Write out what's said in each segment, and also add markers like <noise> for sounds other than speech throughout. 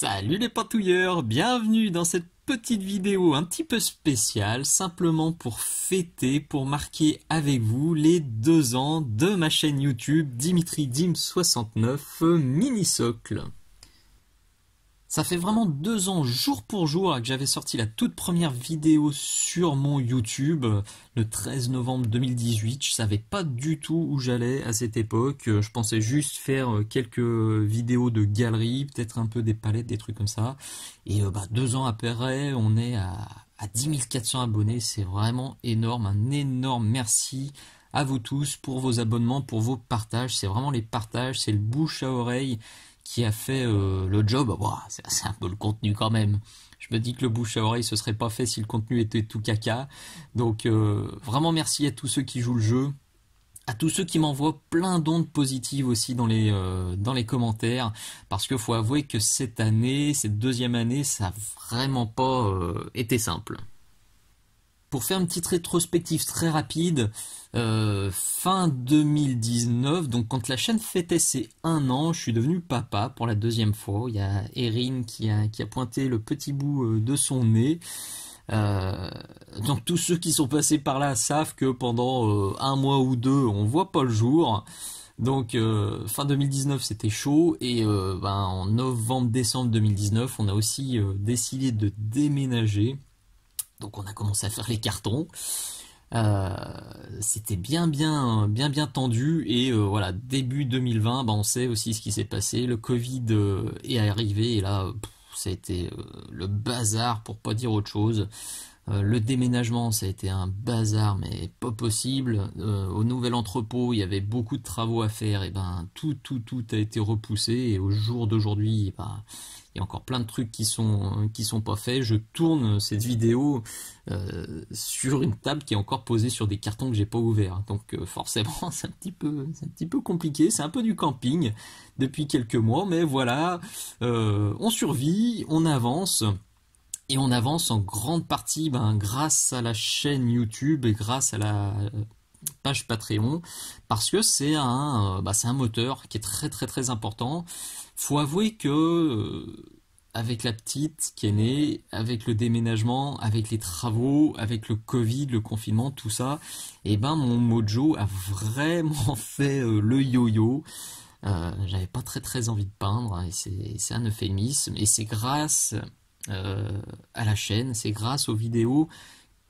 Salut les patouilleurs, bienvenue dans cette petite vidéo un petit peu spéciale, simplement pour fêter, pour marquer avec vous les deux ans de ma chaîne YouTube Dimitri Dim69 Mini Socle. Ça fait vraiment deux ans, jour pour jour, que j'avais sorti la toute première vidéo sur mon YouTube, euh, le 13 novembre 2018. Je ne savais pas du tout où j'allais à cette époque. Euh, je pensais juste faire euh, quelques vidéos de galerie, peut-être un peu des palettes, des trucs comme ça. Et bah, deux ans après, on est à, à 10 400 abonnés. C'est vraiment énorme. Un énorme merci à vous tous pour vos abonnements, pour vos partages. C'est vraiment les partages, c'est le bouche à oreille qui a fait euh, le job, bah, c'est un peu le contenu quand même. Je me dis que le bouche à oreille, ce serait pas fait si le contenu était tout caca. Donc euh, vraiment merci à tous ceux qui jouent le jeu, à tous ceux qui m'envoient plein d'ondes positives aussi dans les euh, dans les commentaires, parce qu'il faut avouer que cette année, cette deuxième année, ça a vraiment pas été simple. Pour faire une petite rétrospective très rapide, euh, fin 2019, donc quand la chaîne fêtait ses un an, je suis devenu papa pour la deuxième fois. Il y a Erin qui a, pointé le petit bout euh, de son nez. Euh, donc tous ceux qui sont passés par là savent que pendant un mois ou deux, on voit pas le jour. Donc fin 2019 c'était chaud et ben, en novembre-décembre 2019 on a aussi décidé de déménager donc on a commencé à faire les cartons. Euh, c'était bien bien bien bien tendu et euh, voilà début 2020 bah, on sait aussi ce qui s'est passé le covid euh, est arrivé et là ça a été le bazar pour pas dire autre chose euh, le déménagement, ça a été un bazar, mais pas possible. Euh, au nouvel entrepôt, il y avait beaucoup de travaux à faire. Et ben, tout, tout, tout a été repoussé. Et au jour d'aujourd'hui, eh ben, il y a encore plein de trucs qui sont qui sont pas faits. Je tourne cette vidéo euh, sur une table qui est encore posée sur des cartons que j'ai pas ouverts. Donc forcément, <laughs> c'est un petit peu c'est un petit peu compliqué. C'est un peu du camping depuis quelques mois, mais voilà, on survit, on avance. Et on avance en grande partie ben, grâce à la chaîne YouTube et grâce à la euh, page Patreon parce que c'est un, euh, bah, un moteur qui est très très très important. Faut avouer que euh, avec la petite qui est née, avec le déménagement, avec les travaux, avec le Covid, le confinement, tout ça, et eh ben mon mojo a vraiment <laughs> fait le yo-yo. J'avais pas très très envie de peindre, hein, et c'est un euphémisme, et c'est grâce euh, à la chaîne. C'est grâce aux vidéos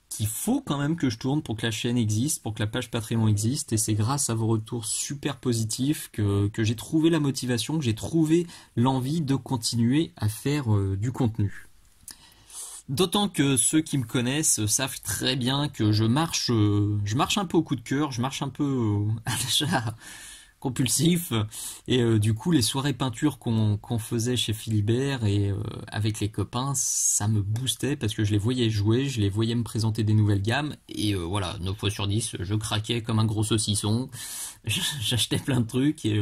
qu'il faut quand même que je tourne pour que la chaîne existe, pour que la page Patreon existe. Et c'est grâce à vos retours super positifs que, que j'ai trouvé la motivation, que j'ai trouvé l'envie de continuer à faire euh, du contenu. D'autant que ceux qui me connaissent savent très bien que je marche, euh, je marche un peu au coup de cœur, je marche un peu <laughs> à l'achat compulsif. Et euh, du coup, les soirées peinture qu'on faisait chez Philibert et euh, avec les copains, ça me boostait parce que je les voyais jouer, je les voyais me présenter des nouvelles gammes. Et euh, voilà, 9 fois sur 10, je craquais comme un gros saucisson. <laughs> J'achetais plein de trucs et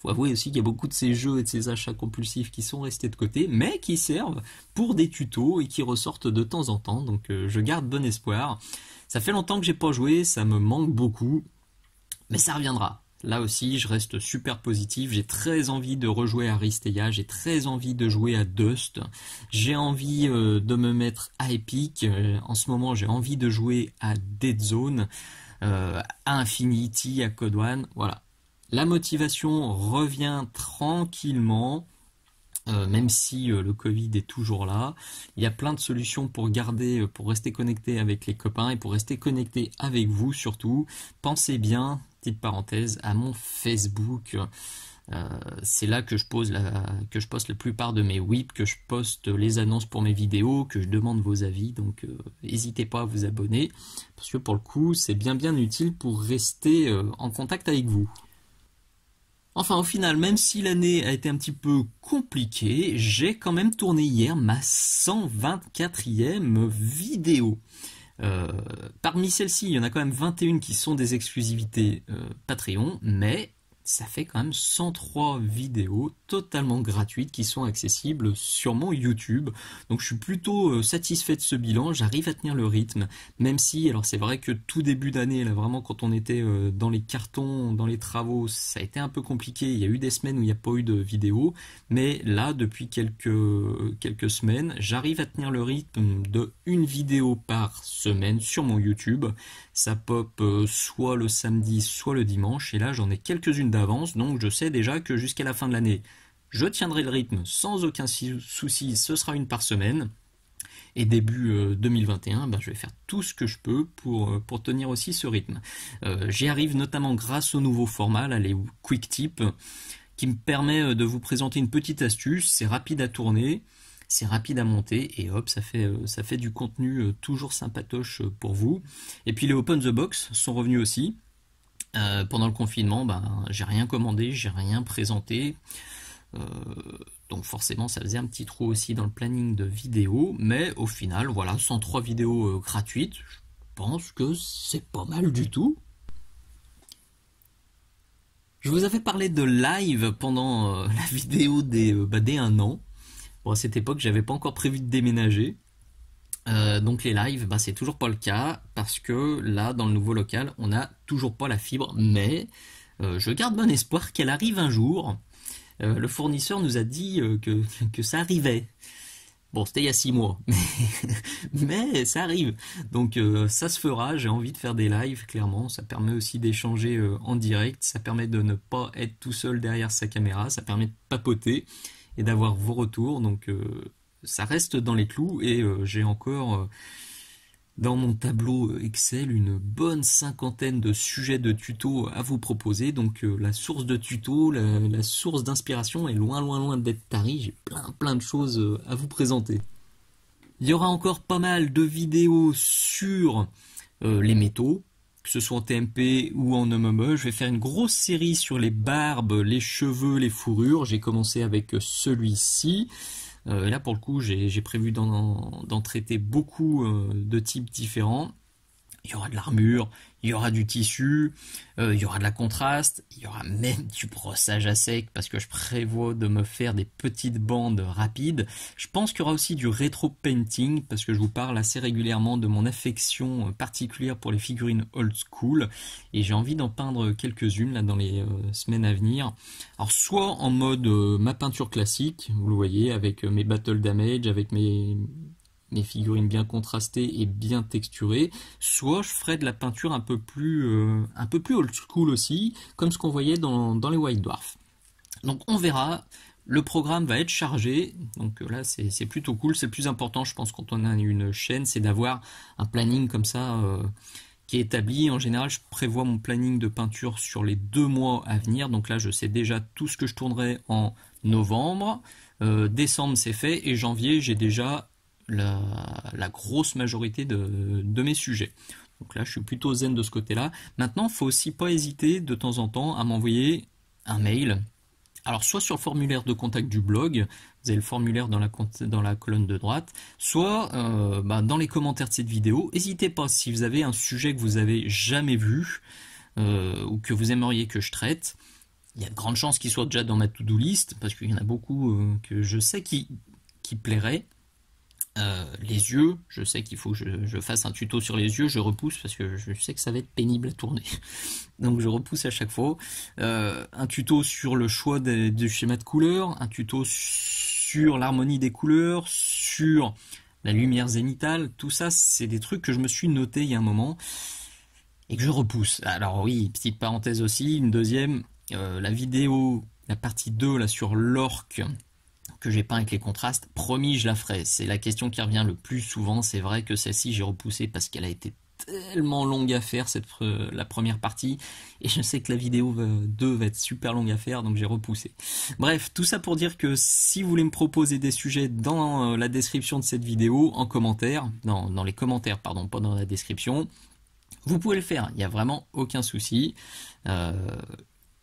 faut avouer aussi qu'il y a beaucoup de ces jeux et de ces achats compulsifs qui sont restés de côté, mais qui servent pour des tutos et qui ressortent de temps en temps. Donc je garde bon espoir. Ça fait longtemps que j'ai pas joué, ça me manque beaucoup, mais ça reviendra. Là aussi, je reste super positif. J'ai très envie de rejouer à Risteia J'ai très envie de jouer à Dust. J'ai envie euh, de me mettre à Epic. Euh, en ce moment, j'ai envie de jouer à Dead Zone, euh, à Infinity, à Code One. Voilà. La motivation revient tranquillement. Euh, même si euh, le Covid est toujours là. Il y a plein de solutions pour garder, euh, pour rester connecté avec les copains et pour rester connecté avec vous surtout. Pensez bien, petite parenthèse, à mon Facebook. c'est là que je pose que je poste la plupart de mes whips, que je poste les annonces pour mes vidéos, que je demande vos avis. Donc, n'hésitez pas à vous abonner parce que pour le coup, c'est bien bien utile pour rester en contact avec vous. Enfin, au final, même si l'année a été un petit peu compliquée, j'ai quand même tourné hier ma 124e vidéo. Euh, parmi celles-ci, il y en a quand même 21 qui sont des exclusivités euh, Patreon, mais ça fait quand même 103 vidéos totalement gratuites qui sont accessibles sur mon YouTube. Donc je suis plutôt euh, satisfait de ce bilan, j'arrive à tenir le rythme, même si, alors c'est vrai que tout début d'année, là vraiment quand on était euh, dans les cartons, dans les travaux, ça a été un peu compliqué, il y a eu des semaines où il n'y a pas eu de vidéos mais là depuis quelques, euh, quelques semaines, j'arrive à tenir le rythme de une vidéo par semaine sur mon YouTube. Ça pop soit le samedi, soit le dimanche, et là j'en ai quelques-unes avance, donc je sais déjà que jusqu'à la fin de l'année, je tiendrai le rythme sans aucun souci, ce sera une par semaine. Et début 2021, euh, ben, je vais faire tout ce que je peux pour, euh, pour tenir aussi ce rythme. Euh, j'y arrive notamment grâce au nouveau format, là, les quick tips, qui me permet de vous présenter une petite astuce. C'est rapide à tourner, c'est rapide à monter, et hop, ça fait, ça fait du contenu toujours sympatoche pour vous. Et puis les Open the Box sont revenus aussi. Euh, pendant le confinement, ben, j'ai rien commandé, j'ai rien présenté. Euh, donc forcément, ça faisait un petit trou aussi dans le planning de vidéos. Mais au final, voilà, 103 vidéos euh, gratuites, je pense que c'est pas mal du tout. Je vous avais parlé de live pendant <laughs> la vidéo des, bah, an. Bon, à cette époque, j'avais pas encore prévu de déménager. Euh, donc les lives, bah, c'est toujours pas le cas parce que là, dans le nouveau local, on n'a toujours pas la fibre, mais euh, je garde bon espoir qu'elle arrive un jour. Euh, le fournisseur nous a dit <laughs> que, ça arrivait. Bon, c'était il y a six mois, <laughs> mais, ça arrive. Donc ça se fera, j'ai envie de faire des lives, clairement. Ça permet aussi d'échanger en direct, ça permet de ne pas être tout seul derrière sa caméra, ça permet de papoter et d'avoir vos retours. Donc ça reste dans les clous et euh, j'ai encore euh, dans mon tableau Excel une bonne cinquantaine de sujets de tuto à vous proposer. Donc euh, la source de tuto, la, source d'inspiration est loin loin loin d'être tarie. J'ai plein plein de choses à vous présenter. Il y aura encore pas mal de vidéos sur les métaux, que ce soit en TMP ou en MME. Je vais faire une grosse série sur les barbes, les cheveux, les fourrures. J'ai commencé avec celui-ci. Euh, là, pour le coup, j'ai prévu d'en traiter beaucoup euh, de types différents il y aura de l'armure, il y aura du tissu, euh, il y aura de la contraste, il y aura même du brossage à sec parce que je prévois de me faire des petites bandes rapides. Je pense qu'il y aura aussi du rétro painting parce que je vous parle assez régulièrement de mon affection euh, particulière pour les figurines old school et j'ai envie d'en peindre quelques-unes là dans les euh, semaines à venir. Alors soit en mode ma peinture classique, vous le voyez avec mes battle damage, avec mes les figurines bien contrastées et bien texturées, soit je ferai de la peinture un peu plus, euh, un peu plus old school aussi, comme ce qu'on voyait dans, les White Dwarf. Donc on verra, le programme va être chargé, donc euh, là c'est plutôt cool, c'est plus important je pense quand on a une chaîne, c'est d'avoir un planning comme ça euh, qui est établi. En général je prévois mon planning de peinture sur les deux mois à venir, donc là je sais déjà tout ce que je tournerai en novembre, décembre c'est fait et janvier j'ai déjà la, grosse majorité de, mes sujets. Donc là, je suis plutôt zen de ce côté-là. Maintenant, faut aussi pas hésiter de temps en temps à m'envoyer un mail. Alors, soit sur le formulaire de contact du blog, vous avez le formulaire dans la, colonne de droite, soit euh, bah, dans les commentaires de cette vidéo. N'hésitez pas si vous avez un sujet que vous avez jamais vu euh, ou que vous aimeriez que je traite il y a de grandes chances qu'il soit déjà dans ma to-do list, parce qu'il y en a beaucoup euh, que je sais qui, qui plairaient. Euh, les yeux, je sais qu'il faut que je, fasse un tuto sur les yeux, je repousse parce que je sais que ça va être pénible à tourner. <laughs> Donc je repousse à chaque fois. Euh, un tuto sur le choix des, du schéma de couleurs, un tuto sur l'harmonie des couleurs, sur la lumière zénitale, tout ça c'est des trucs que je me suis noté il y a un moment et que je repousse. Alors oui, petite parenthèse aussi, une deuxième, euh, la vidéo, la partie 2 là sur l'orque que j'ai peint avec les contrastes, promis, je la ferai. C'est la question qui revient le plus souvent. C'est vrai que celle-ci, j'ai repoussé parce qu'elle a été tellement longue à faire, cette, euh, la première partie. Et je sais que la vidéo 2 va être super longue à faire, donc j'ai repoussé. Bref, tout ça pour dire que si vous voulez me proposer des sujets dans euh, la description de cette vidéo, en commentaire, dans, dans les commentaires, pardon, pas dans la description, vous pouvez le faire. Il n'y a vraiment aucun souci. Euh,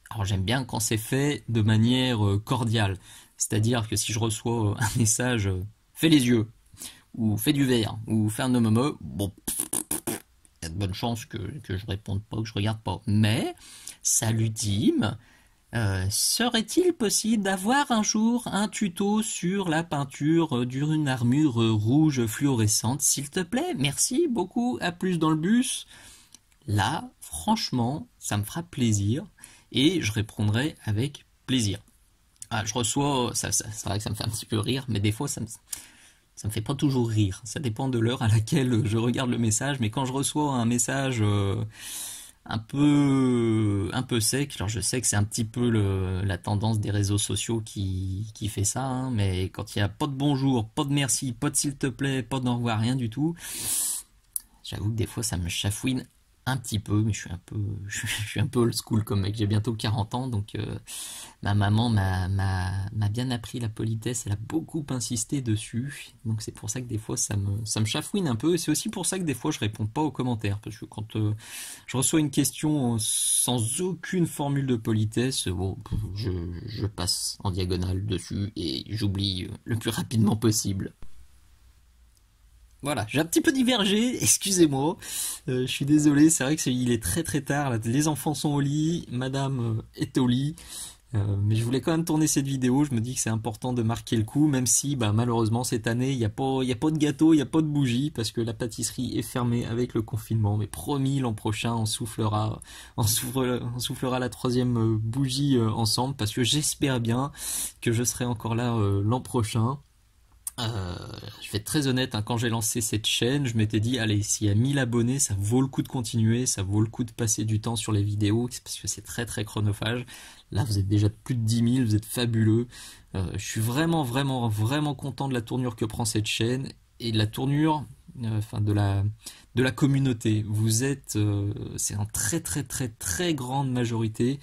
alors j'aime bien quand c'est fait de manière cordiale. C'est-à-dire que si je reçois euh, un message euh, fais les yeux, ou fais du verre, ou fais un homme bon, il y a de bonnes chances que, que je réponde pas, que je regarde pas. Mais salut Tim, euh, serait-il possible d'avoir un jour un tuto sur la peinture d'une armure rouge fluorescente, s'il te plaît Merci beaucoup, à plus dans le bus. Là, franchement, ça me fera plaisir et je répondrai avec plaisir. Ah, je reçois, c'est vrai que ça me fait un petit peu rire, mais des fois, ça me, ça me fait pas toujours rire. Ça dépend de l'heure à laquelle je regarde le message, mais quand je reçois un message euh, un peu un peu sec, alors je sais que c'est un petit peu le, la tendance des réseaux sociaux qui, qui fait ça, hein, mais quand il n'y a pas de bonjour, pas de merci, pas de s'il te plaît, pas d'au revoir, rien du tout, j'avoue que des fois ça me chafouine un petit peu, mais je suis un peu, <laughs> je suis un peu old school comme mec. J'ai bientôt 40 ans, donc euh, ma maman m'a bien appris la politesse. Elle a beaucoup insisté dessus, donc c'est pour ça que des fois ça me, ça me chafouine un peu. Et c'est aussi pour ça que des fois je réponds pas aux commentaires parce que quand euh, je reçois une question euh, sans aucune formule de politesse, bon, je, je passe en diagonale dessus et j'oublie le plus rapidement possible. Voilà, j'ai un petit peu divergé, <laughs> excusez-moi. Euh, je suis désolé, c'est vrai qu'il est, il est très très tard. Les enfants sont au lit, madame euh, est au lit. Euh, mais je voulais quand même tourner cette vidéo. Je me dis que c'est important de marquer le coup, même si bah, malheureusement cette année il n'y a, pas, a pas de gâteau, il n'y a pas de bougie parce que la pâtisserie est fermée avec le confinement. Mais promis, l'an prochain on soufflera, on soufflera, la troisième bougie ensemble parce que j'espère bien que je serai encore là l'an prochain. Euh, je vais être très honnête, hein, quand j'ai lancé cette chaîne, je m'étais dit, allez, s'il y a 1000 abonnés, ça vaut le coup de continuer, ça vaut le coup de passer du temps sur les vidéos, parce que c'est très très chronophage. Là, vous êtes déjà plus de 10 000, vous êtes fabuleux. Euh, je suis vraiment, vraiment, vraiment content de la tournure que prend cette chaîne, et de la tournure, euh, enfin de la, de la communauté. Vous êtes, c'est en très très très très grande majorité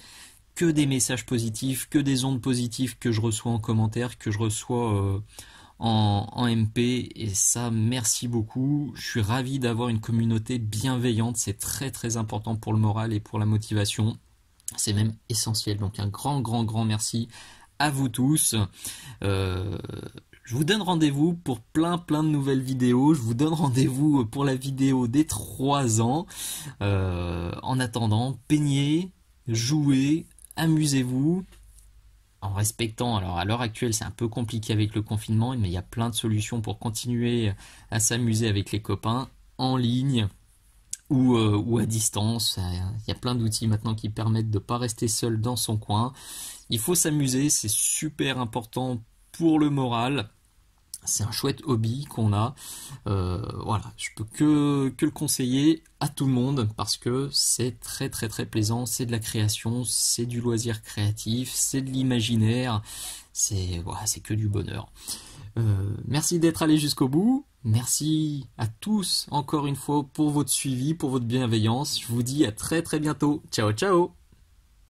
que des messages positifs, que des ondes positives que je reçois en commentaire, que je reçois en, MP et ça merci beaucoup. Je suis ravi d'avoir une communauté bienveillante, c'est très très important pour le moral et pour la motivation. C'est même essentiel. Donc un grand grand grand merci à vous tous. Euh, je vous donne rendez-vous pour plein plein de nouvelles vidéos. Je vous donne rendez-vous pour la vidéo des 3 ans. Euh, en attendant, peignez, jouez, amusez-vous en respectant, alors à l'heure actuelle c'est un peu compliqué avec le confinement, mais il y a plein de solutions pour continuer à s'amuser avec les copains en ligne ou, euh, à distance. Euh, il y a plein d'outils maintenant qui permettent de ne pas rester seul dans son coin. Il faut s'amuser, c'est super important pour le moral c'est un chouette hobby qu'on a. Euh, voilà, je peux que, que, le conseiller à tout le monde parce que c'est très très très plaisant, c'est de la création, c'est du loisir créatif, c'est de l'imaginaire, c'est voilà, c'est que du bonheur. Euh, merci d'être allé jusqu'au bout. Merci à tous encore une fois pour votre suivi, pour votre bienveillance. Je vous dis à très très bientôt. Ciao ciao